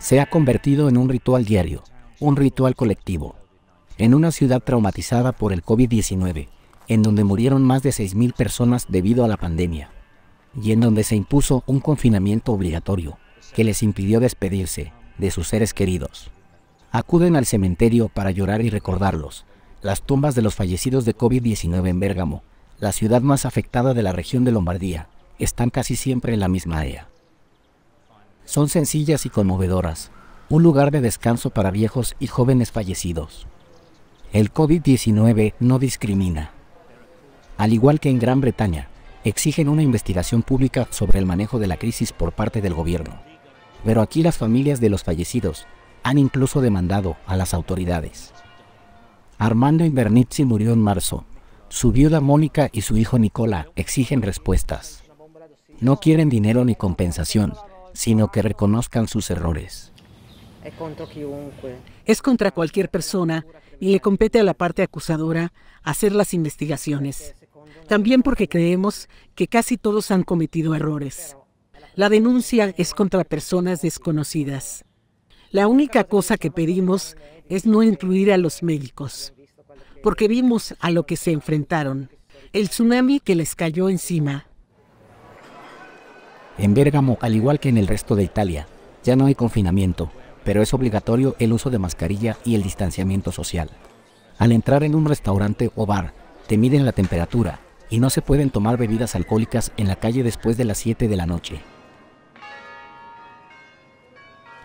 Se ha convertido en un ritual diario, un ritual colectivo. En una ciudad traumatizada por el COVID-19, en donde murieron más de 6.000 personas debido a la pandemia, y en donde se impuso un confinamiento obligatorio que les impidió despedirse de sus seres queridos. Acuden al cementerio para llorar y recordarlos, las tumbas de los fallecidos de COVID-19 en Bérgamo, la ciudad más afectada de la región de Lombardía, están casi siempre en la misma área. Son sencillas y conmovedoras, un lugar de descanso para viejos y jóvenes fallecidos. El COVID-19 no discrimina. Al igual que en Gran Bretaña, exigen una investigación pública sobre el manejo de la crisis por parte del gobierno. Pero aquí las familias de los fallecidos han incluso demandado a las autoridades. Armando Invernizzi murió en marzo. Su viuda Mónica y su hijo Nicola exigen respuestas. No quieren dinero ni compensación, sino que reconozcan sus errores. Es contra cualquier persona y le compete a la parte acusadora hacer las investigaciones. También porque creemos que casi todos han cometido errores. La denuncia es contra personas desconocidas. La única cosa que pedimos es no incluir a los médicos, porque vimos a lo que se enfrentaron, el tsunami que les cayó encima. En Bérgamo, al igual que en el resto de Italia, ya no hay confinamiento, pero es obligatorio el uso de mascarilla y el distanciamiento social. Al entrar en un restaurante o bar, te miden la temperatura y no se pueden tomar bebidas alcohólicas en la calle después de las 7 de la noche.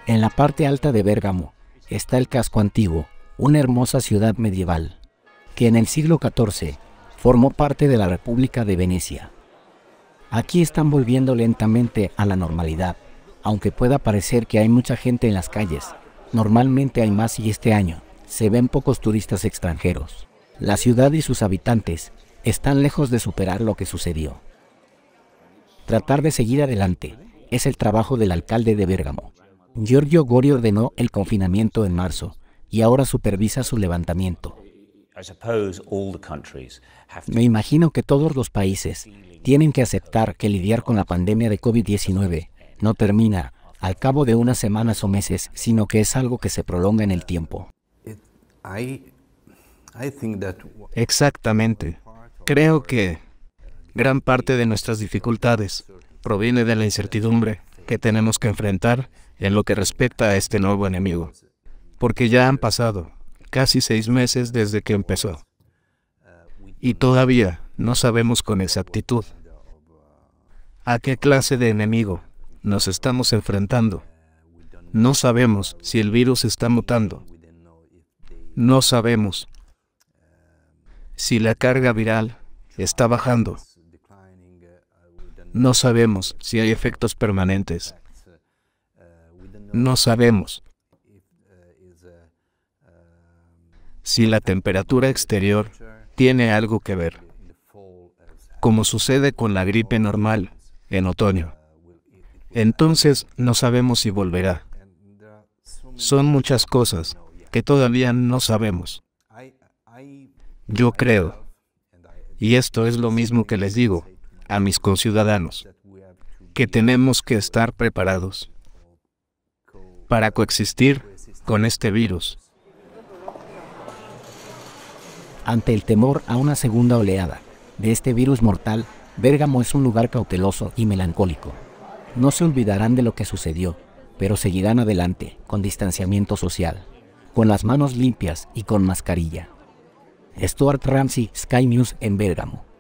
En la parte alta de Bérgamo está el casco antiguo, una hermosa ciudad medieval, que en el siglo XIV formó parte de la República de Venecia. Aquí están volviendo lentamente a la normalidad, aunque pueda parecer que hay mucha gente en las calles. Normalmente hay más y este año se ven pocos turistas extranjeros. La ciudad y sus habitantes están lejos de superar lo que sucedió. Tratar de seguir adelante es el trabajo del alcalde de Bérgamo. Giorgio Gori ordenó el confinamiento en marzo y ahora supervisa su levantamiento. Me imagino que todos los países tienen que aceptar que lidiar con la pandemia de COVID-19 no termina al cabo de unas semanas o meses, sino que es algo que se prolonga en el tiempo. Exactamente. Creo que gran parte de nuestras dificultades proviene de la incertidumbre que tenemos que enfrentar en lo que respecta a este nuevo enemigo, porque ya han pasado casi seis meses desde que empezó. Y todavía no sabemos con exactitud a qué clase de enemigo nos estamos enfrentando. No sabemos si el virus está mutando. No sabemos si la carga viral está bajando. No sabemos si hay efectos permanentes. No sabemos si la temperatura exterior tiene algo que ver, como sucede con la gripe normal en otoño. Entonces no sabemos si volverá. Son muchas cosas que todavía no sabemos. Yo creo, y esto es lo mismo que les digo a mis conciudadanos, que tenemos que estar preparados para coexistir con este virus ante el temor a una segunda oleada de este virus mortal, Bérgamo es un lugar cauteloso y melancólico. No se olvidarán de lo que sucedió, pero seguirán adelante con distanciamiento social, con las manos limpias y con mascarilla. Stuart Ramsey, Sky News en Bérgamo.